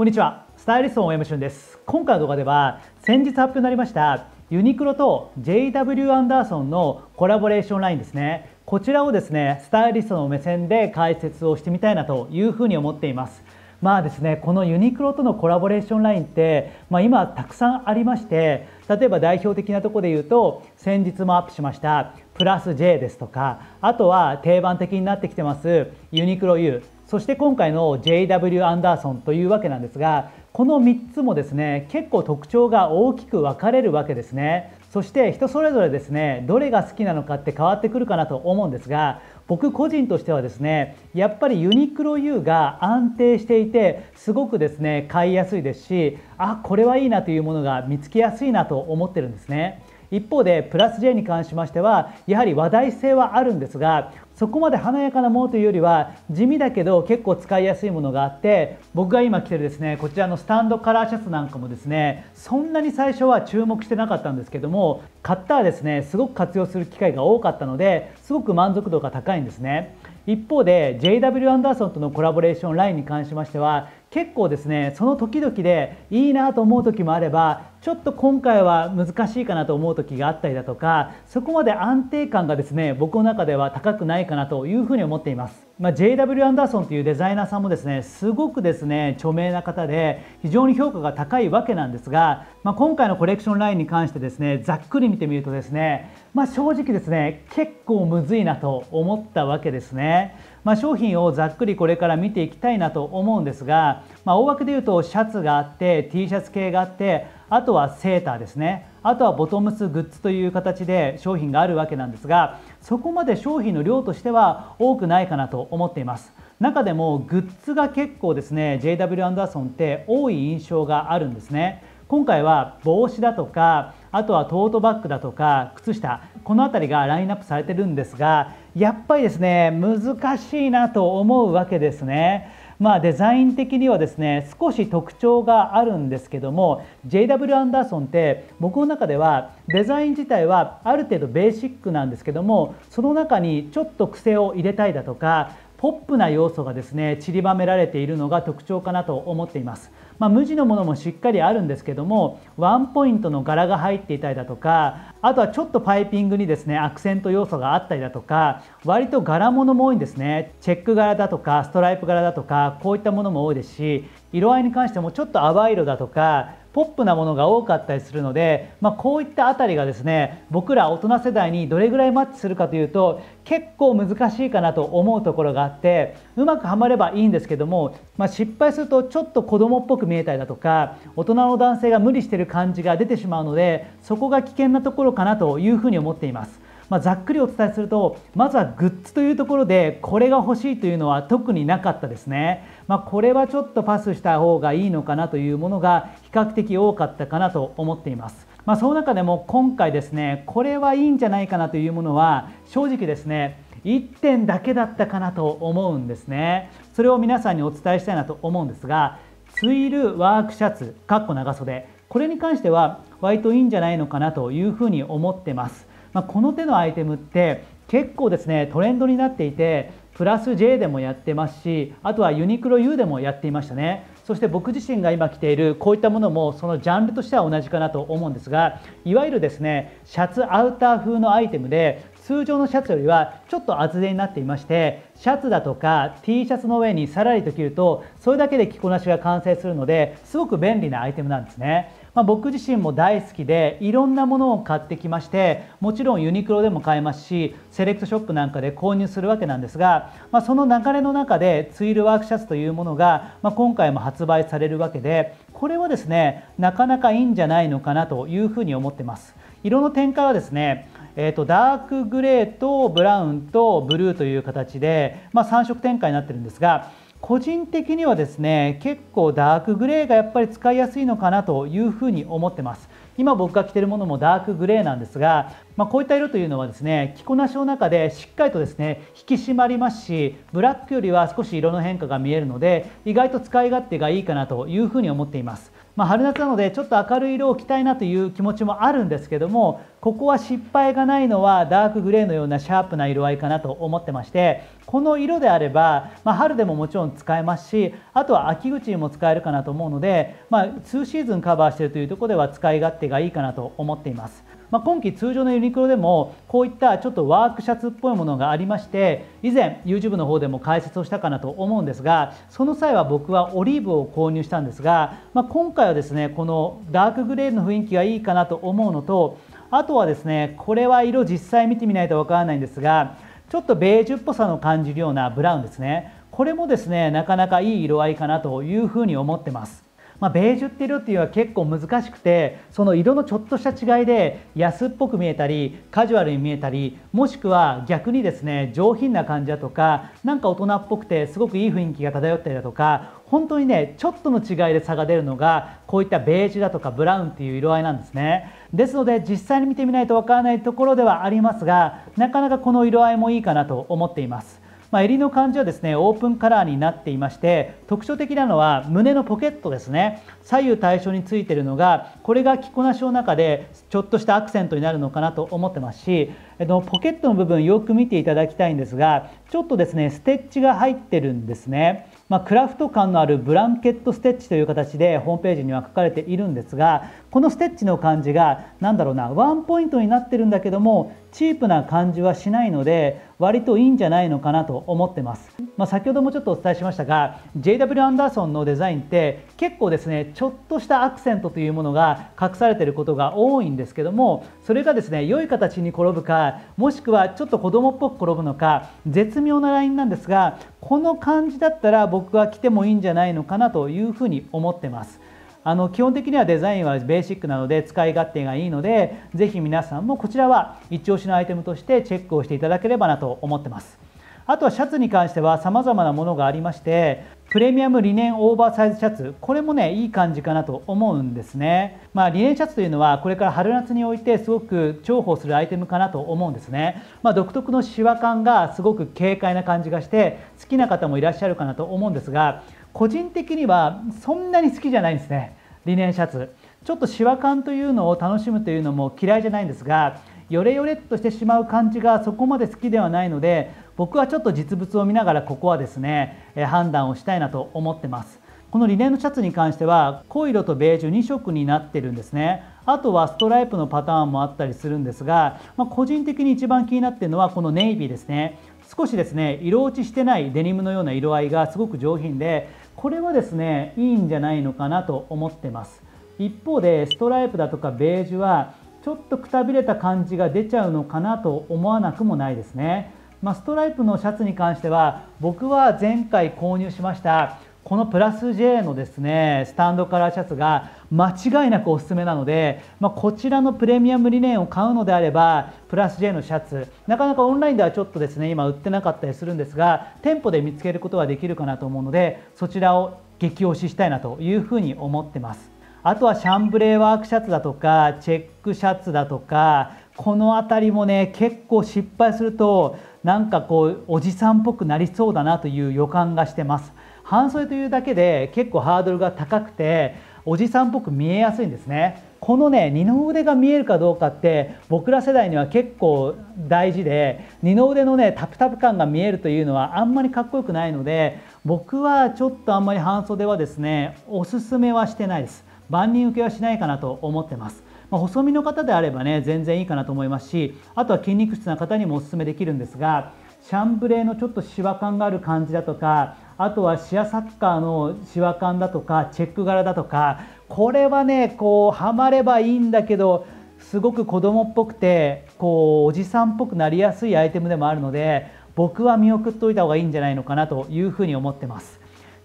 こんにちはスタイリストの大山俊です今回の動画では先日発表になりましたユニクロと JW アンダーソンのコラボレーションラインですねこちらをですねスタイリストの目線で解説をしてみたいなというふうに思っていますまあですねこのユニクロとのコラボレーションラインって、まあ、今たくさんありまして例えば代表的なとこで言うと先日もアップしましたプラス J ですとかあとは定番的になってきてますユニクロ U そして今回の JW アンダーソンというわけなんですがこの3つもですね結構特徴が大きく分かれるわけですねそして人それぞれですねどれが好きなのかって変わってくるかなと思うんですが僕個人としてはですねやっぱりユニクロ U が安定していてすごくですね買いやすいですしあこれはいいなというものが見つけやすいなと思ってるんですね。一方でプラス J に関しましてはやはり話題性はあるんですがそこまで華やかなものというよりは地味だけど結構使いやすいものがあって僕が今着てるですねこちらのスタンドカラーシャツなんかもですねそんなに最初は注目してなかったんですけども買ったらですねすごく活用する機会が多かったのですごく満足度が高いんですね一方で JW アンダーソンとのコラボレーションラインに関しましては結構ですねその時々でいいなと思う時もあればちょっと今回は難しいかなと思う時があったりだとかそこまで安定感がですね僕の中では高くないかなというふうに思っています、まあ、JW アンダーソンというデザイナーさんもですねすごくですね著名な方で非常に評価が高いわけなんですが、まあ、今回のコレクションラインに関してですねざっくり見てみるとですね、まあ、正直ですね結構むずいなと思ったわけですね、ま商品をざっくりこれから見ていきたいなと思うんですがまあ、大枠でいうとシャツがあって T シャツ系があってあとはセーターですねあとはボトムスグッズという形で商品があるわけなんですがそこまで商品の量としては多くないかなと思っています中でもグッズが結構ですね JW アンダーソンって多い印象があるんですね今回は帽子だとかあとはトートバッグだとか靴下この辺りがラインナップされてるんですがやっぱりですね難しいなと思うわけですね。まあ、デザイン的にはですね少し特徴があるんですけども JW アンダーソンって僕の中ではデザイン自体はある程度ベーシックなんですけどもその中にちょっと癖を入れたいだとかポップな要素がですね散りばめられているのが特徴かなと思っています、まあ、無地のものもしっかりあるんですけどもワンポイントの柄が入っていたりだとかあとはちょっとパイピングにですねアクセント要素があったりだとか割と柄物も多いんですねチェック柄だとかストライプ柄だとかこういったものも多いですし色合いに関してもちょっと淡い色だとかポップなものが多かったりするので、まあ、こういった辺りがですね僕ら大人世代にどれぐらいマッチするかというと結構難しいかなと思うところがあってうまくはまればいいんですけども、まあ、失敗するとちょっと子供っぽく見えたりだとか大人の男性が無理してる感じが出てしまうのでそこが危険なところかなというふうに思っています。まあ、ざっくりお伝えするとまずはグッズというところでこれが欲しいというのは特になかったですね、まあ、これはちょっとパスした方がいいのかなというものが比較的多かったかなと思っています。まあ、その中でも今回ですねこれはいいんじゃないかなというものは正直ですね1点だけだったかなと思うんですねそれを皆さんにお伝えしたいなと思うんですがツイルワークシャツかっこ長袖これに関しては割といいんじゃないのかなというふうに思ってますまあ、この手のアイテムって結構ですねトレンドになっていてプラス J でもやってますしあとはユニクロ U でもやっていましたねそして僕自身が今着ているこういったものもそのジャンルとしては同じかなと思うんですがいわゆるですねシャツアウター風のアイテムで通常のシャツよりはちょっと厚手になっていましてシャツだとか T シャツの上にさらりと着るとそれだけで着こなしが完成するのですごく便利なアイテムなんですねまあ、僕自身も大好きでいろんなものを買ってきましてもちろんユニクロでも買えますしセレクトショップなんかで購入するわけなんですが、まあ、その流れの中でツイルワークシャツというものが、まあ、今回も発売されるわけでこれはですねなかなかいいんじゃないのかなというふうに思ってます。色の展開はですねえーと、とダークグレーとブラウンとブルーという形で、まあ、3色展開になってるんですが個人的にはですね結構ダークグレーがやっぱり使いやすいのかなというふうに思ってます今僕が着てるものもダークグレーなんですが、まあ、こういった色というのはですね着こなしの中でしっかりとですね引き締まりますしブラックよりは少し色の変化が見えるので意外と使い勝手がいいかなというふうに思っていますまあ、春夏なのでちょっと明るい色を着たいなという気持ちもあるんですけどもここは失敗がないのはダークグレーのようなシャープな色合いかなと思ってましてこの色であれば、まあ、春でももちろん使えますしあとは秋口にも使えるかなと思うので、まあ、2シーズンカバーしているというところでは使い勝手がいいかなと思っています。まあ、今季通常のユニクロでもこういったちょっとワークシャツっぽいものがありまして以前 YouTube の方でも解説をしたかなと思うんですがその際は僕はオリーブを購入したんですが、まあ、今回はですねこのダークグレーの雰囲気がいいかなと思うのとあとはですねこれは色実際見てみないとわからないんですがちょっとベージュっぽさを感じるようなブラウンですねこれもですねなかなかいい色合いかなというふうに思ってますまあ、ベージュって色っていうのは結構難しくてその色のちょっとした違いで安っぽく見えたりカジュアルに見えたりもしくは逆にですね上品な感じだとかなんか大人っぽくてすごくいい雰囲気が漂ったりだとか本当にねちょっとの違いで差が出るのがこういったベージュだとかブラウンっていう色合いなんですねですので実際に見てみないとわからないところではありますがなかなかこの色合いもいいかなと思っていますまあ、襟の感じはですねオープンカラーになっていまして特徴的なのは胸のポケットですね左右対称についてるのがこれが着こなしの中でちょっとしたアクセントになるのかなと思ってますしポケットの部分よく見ていただきたいんですがちょっとですねステッチが入ってるんですね。まあ、クラフト感のあるブランケットステッチという形でホームページには書かれているんですがこのステッチの感じが何だろうなワンポイントになってるんだけどもチープな感じはしないので割といいんじゃないのかなと思ってます、まあ、先ほどもちょっとお伝えしましたが JW アンダーソンのデザインって結構ですねちょっとしたアクセントというものが隠されていることが多いんですけどもそれがですね良い形に転ぶかもしくはちょっと子供っぽく転ぶのか絶妙なラインなんですがこの感じだったら僕は着てもいいんじゃないのかなというふうに思ってますあの基本的にはデザインはベーシックなので使い勝手がいいのでぜひ皆さんもこちらは一押しのアイテムとしてチェックをしていただければなと思ってますあとはシャツに関しては様々なものがありましてプレミアムリネンオーバーサイズシャツこれもねいい感じかなと思うんですね、まあ、リネンシャツというのはこれから春夏においてすごく重宝するアイテムかなと思うんですね、まあ、独特のシワ感がすごく軽快な感じがして好きな方もいらっしゃるかなと思うんですが個人的にはそんなに好きじゃないんですねリネンシャツちょっとシワ感というのを楽しむというのも嫌いじゃないんですがヨレヨレっとしてしまう感じがそこまで好きではないので僕はちょっと実物を見ながらここはですね判断をしたいなと思ってますこのリネンのシャツに関しては濃い色とベージュ2色になってるんですねあとはストライプのパターンもあったりするんですが、まあ、個人的に一番気になってるのはこのネイビーですね少しですね色落ちしてないデニムのような色合いがすごく上品でこれはですねいいんじゃないのかなと思ってます一方でストライプだとかベージュはちょっとくたびれた感じが出ちゃうのかなと思わなくもないですね、まあ、ストライプのシャツに関しては僕は前回購入しましたこのプラス J のですねスタンドカラーシャツが間違いなくおすすめなので、まあ、こちらのプレミアムリネンを買うのであればプラス J のシャツなかなかオンラインではちょっとですね今売ってなかったりするんですが店舗で見つけることはできるかなと思うのでそちらを激推ししたいなというふうに思ってます。あとはシャンブレーワークシャツだとかチェックシャツだとかこの辺りもね結構失敗するとなんかこうおじさんっぽくなりそうだなという予感がしてます半袖というだけで結構ハードルが高くておじさんっぽく見えやすいんですねこのね二の腕が見えるかどうかって僕ら世代には結構大事で二の腕のねタプタプ感が見えるというのはあんまりかっこよくないので僕はちょっとあんまり半袖はですねおすすめはしてないです万人受けはしないかなと思ってます。まあ、細身の方であればね全然いいかなと思いますしあとは筋肉質な方にもおすすめできるんですがシャンブレーのちょっとシワ感がある感じだとかあとはシアサッカーのシワ感だとかチェック柄だとかこれはねこうはまればいいんだけどすごく子供っぽくてこうおじさんっぽくなりやすいアイテムでもあるので僕は見送っておいた方がいいんじゃないのかなというふうに思ってます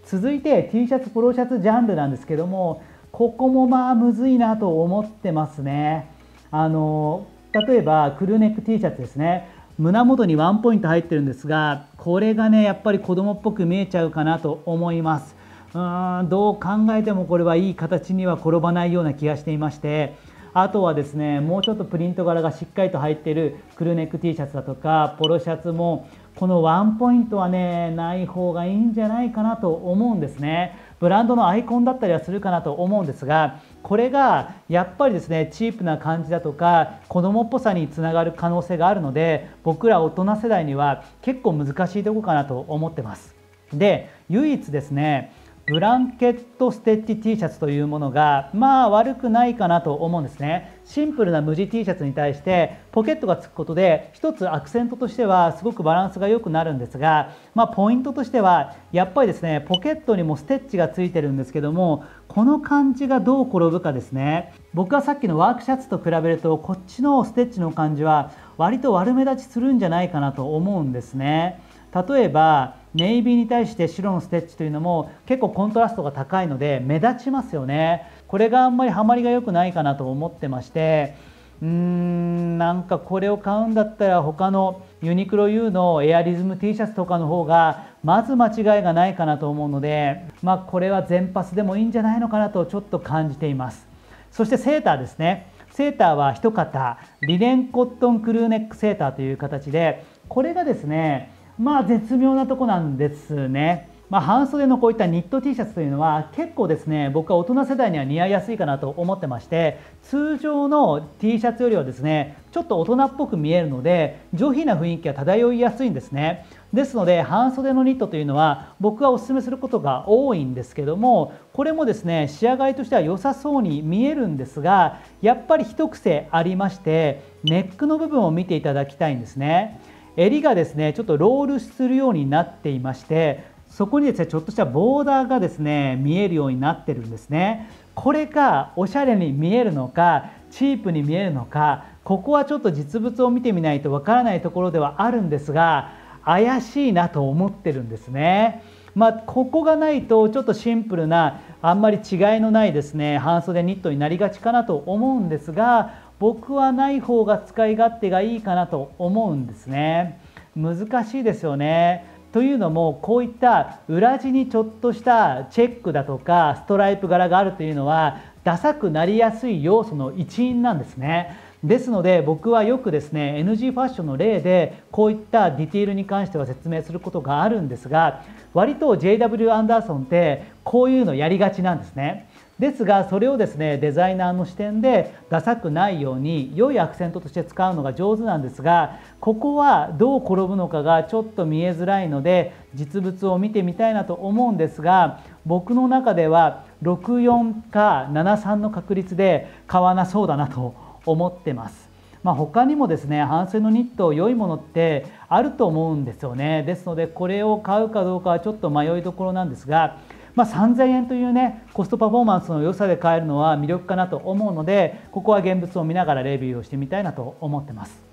続いて T シャツポロシャツジャンルなんですけどもここもまあむずいなと思ってますねあの例えばクルーネック T シャツですね胸元にワンポイント入ってるんですがこれがねやっぱり子供っぽく見えちゃうかなと思いますうーんどう考えてもこれはいい形には転ばないような気がしていましてあとはですねもうちょっとプリント柄がしっかりと入ってるクルーネック T シャツだとかポロシャツもこのワンポイントはねない方がいいんじゃないかなと思うんですねブランドのアイコンだったりはするかなと思うんですがこれがやっぱりですねチープな感じだとか子供っぽさにつながる可能性があるので僕ら大人世代には結構難しいとこかなと思ってます。で唯一ですねブランケットステッチ T シャツというものがまあ悪くないかなと思うんですねシンプルな無地 T シャツに対してポケットがつくことで一つアクセントとしてはすごくバランスが良くなるんですが、まあ、ポイントとしてはやっぱりですねポケットにもステッチがついてるんですけどもこの感じがどう転ぶかですね僕はさっきのワークシャツと比べるとこっちのステッチの感じは割と悪目立ちするんじゃないかなと思うんですね例えばネイビーに対して白のステッチというのも結構コントラストが高いので目立ちますよねこれがあんまりハマりが良くないかなと思ってましてうーんなんかこれを買うんだったら他のユニクロ U のエアリズム T シャツとかの方がまず間違いがないかなと思うので、まあ、これは全発でもいいんじゃないのかなとちょっと感じていますそしてセーターですねセーターは一型リネンコットンクルーネックセーターという形でこれがですねまあ絶妙なとこなんですね。まあ、半袖のこういったニット T シャツというのは結構ですね僕は大人世代には似合いやすいかなと思ってまして通常の T シャツよりはですねちょっと大人っぽく見えるので上品な雰囲気が漂いやすいんですねですので半袖のニットというのは僕はおすすめすることが多いんですけどもこれもですね仕上がりとしては良さそうに見えるんですがやっぱり一癖ありましてネックの部分を見ていただきたいんですね。襟がですねちょっとロールするようになっていましてそこにですねちょっとしたボーダーがですね見えるようになってるんですねこれがおしゃれに見えるのかチープに見えるのかここはちょっと実物を見てみないとわからないところではあるんですが怪しいなと思ってるんですね。まあ、ここがないとちょっとシンプルなあんまり違いのないですね半袖ニットになりがちかなと思うんですが僕はない方が使い勝手がいいかなと思うんですね難しいですよねというのもこういった裏地にちょっとしたチェックだとかストライプ柄があるというのはダサくなりやすい要素の一因なんですねですので僕はよくですね NG ファッションの例でこういったディテールに関しては説明することがあるんですが割と JW アンダーソンってこういうのやりがちなんですね。ですがそれをですねデザイナーの視点でダサくないように良いアクセントとして使うのが上手なんですがここはどう転ぶのかがちょっと見えづらいので実物を見てみたいなと思うんですが僕の中では64か73の確率で買わなそうだなと思ってます。まあ、他にもですね反省のニット良いものってあると思うんですよねですのでこれを買うかどうかはちょっと迷いどころなんですがまあ、3000円というねコストパフォーマンスの良さで買えるのは魅力かなと思うのでここは現物を見ながらレビューをしてみたいなと思ってます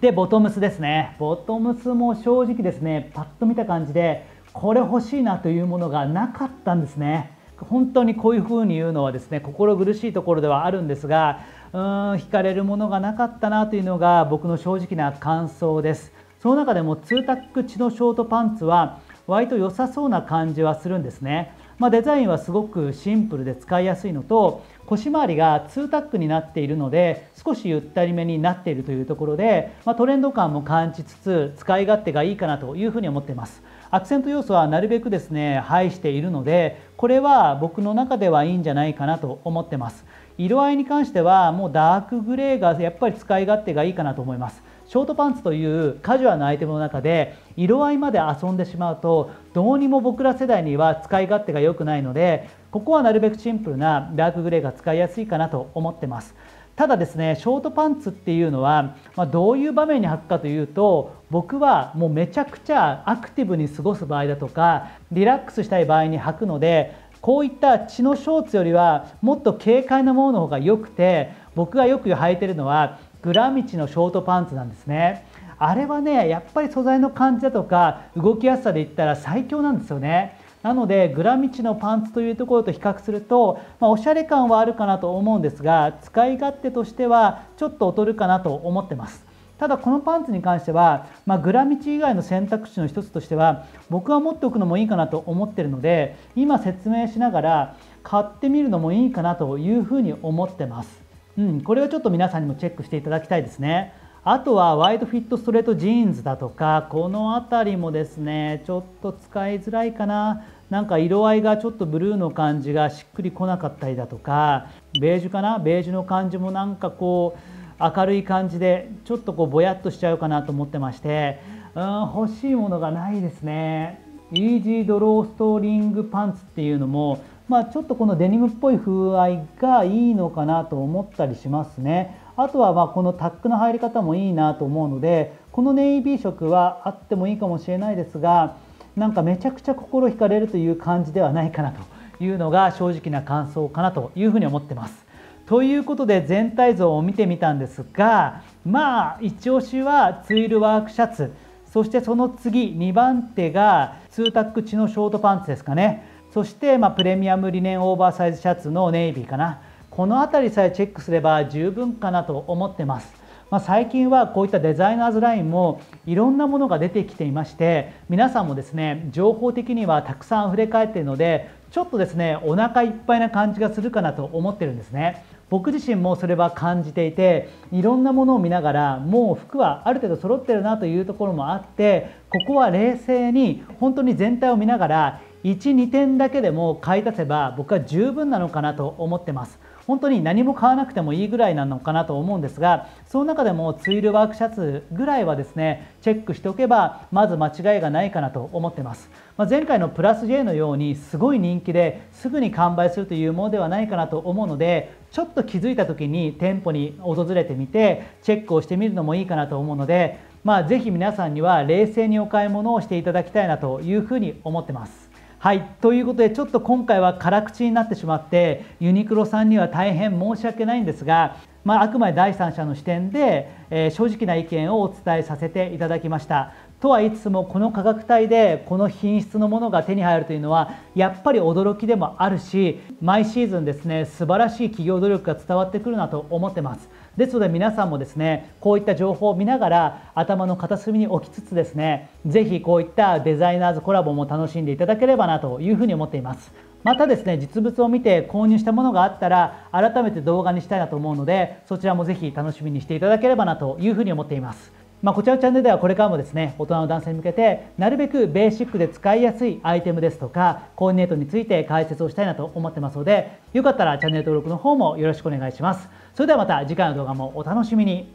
でボトムスですねボトムスも正直ですねパッと見た感じでこれ欲しいなというものがなかったんですね本当にこういうふうに言うのはですね心苦しいところではあるんですがうーん惹かれるものがなかったなというのが僕の正直な感想ですその中でも2タックチのショートパンツは割と良さそうな感じはするんですね、まあ、デザインはすごくシンプルで使いやすいのと腰回りが2タックになっているので少しゆったりめになっているというところで、まあ、トレンド感も感じつつ使い勝手がいいかなというふうに思っていますアクセント要素はなるべくですね排しているのでこれは僕の中ではいいんじゃないかなと思ってます色合いに関してはもうダークグレーがやっぱり使い勝手がいいかなと思いますショートパンツというカジュアルなアイテムの中で色合いまで遊んでしまうとどうにも僕ら世代には使い勝手が良くないのでここはなるべくシンプルなダークグレーが使いやすいかなと思ってますただですねショートパンツっていうのは、まあ、どういう場面に履くかというと僕はもうめちゃくちゃアクティブに過ごす場合だとかリラックスしたい場合に履くのでこういった血のショーツよりはもっと軽快なものの方が良くて僕がよく履いてるのはグラミチのショートパンツなんですねあれはねやっぱり素材の感じだとか動きやすさで言ったら最強なんですよねなのでグラミチのパンツというところと比較すると、まあ、おしゃれ感はあるかなと思うんですが使い勝手としてはちょっと劣るかなと思ってますただこのパンツに関しては、まあ、グラミチ以外の選択肢の一つとしては僕は持っておくのもいいかなと思ってるので今説明しながら買ってみるのもいいかなというふうに思ってますうん、これはちょっと皆さんにもチェックしていただきたいですね。あとはワイドフィットストレートジーンズだとかこの辺りもですねちょっと使いづらいかななんか色合いがちょっとブルーの感じがしっくりこなかったりだとかベージュかなベージュの感じもなんかこう明るい感じでちょっとこうぼやっとしちゃうかなと思ってましてうん欲しいものがないですねイージードローストーリングパンツっていうのも、まあ、ちょっとこのデニムっぽい風合いがいいのかなと思ったりしますねあとはまあこのタックの入り方もいいなと思うのでこのネイビー色はあってもいいかもしれないですがなんかめちゃくちゃ心惹かれるという感じではないかなというのが正直な感想かなというふうに思ってます。ということで全体像を見てみたんですがまあ一押しはツイルワークシャツそしてその次2番手が2タック地のショートパンツですかねそして、まあ、プレミアムリネンオーバーサイズシャツのネイビーかなこの辺りさえチェックすれば十分かなと思ってます、まあ、最近はこういったデザイナーズラインもいろんなものが出てきていまして皆さんもですね情報的にはたくさんあふれ返っているのでちょっとですねお腹いっぱいな感じがするかなと思ってるんですね僕自身もそれは感じていていろんなものを見ながらもう服はある程度揃ってるなというところもあってここは冷静に本当に全体を見ながら12点だけでも買い足せば僕は十分なのかなと思ってます。本当に何も買わなくてもいいぐらいなのかなと思うんですがその中でもツイルワークシャツぐらいはですねチェックしておけばまず間違いがないかなと思ってます、まあ、前回のプラス J のようにすごい人気ですぐに完売するというものではないかなと思うのでちょっと気づいた時に店舗に訪れてみてチェックをしてみるのもいいかなと思うのでまあ、ぜひ皆さんには冷静にお買い物をしていただきたいなというふうに思ってます。はい、ということでちょっと今回は辛口になってしまってユニクロさんには大変申し訳ないんですが、まあ、あくまで第三者の視点で、えー、正直な意見をお伝えさせていただきました。とはいつつもこの価格帯でこの品質のものが手に入るというのはやっぱり驚きでもあるし毎シーズンですね素晴らしい企業努力が伝わってくるなと思ってます。ですので皆さんもですねこういった情報を見ながら頭の片隅に置きつつですね是非こういったデザイナーズコラボも楽しんでいただければなというふうに思っています。またですね実物を見て購入したものがあったら改めて動画にしたいなと思うのでそちらもぜひ楽しみにしていただければなというふうに思っています。まあ、こちらのチャンネルではこれからもですね大人の男性に向けてなるべくベーシックで使いやすいアイテムですとかコーディネートについて解説をしたいなと思ってますのでよかったらチャンネル登録の方もよろしくお願いしますそれではまた次回の動画もお楽しみに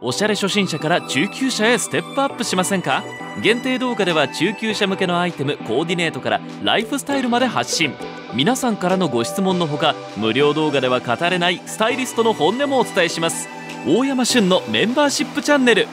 おしゃれ初心者から中級者へステップアップしませんか限定動画では中級者向けのアイテムコーディネートからライフスタイルまで発信皆さんからのご質問のほか無料動画では語れないスタイリストの本音もお伝えします大山旬のメンバーシップチャンネル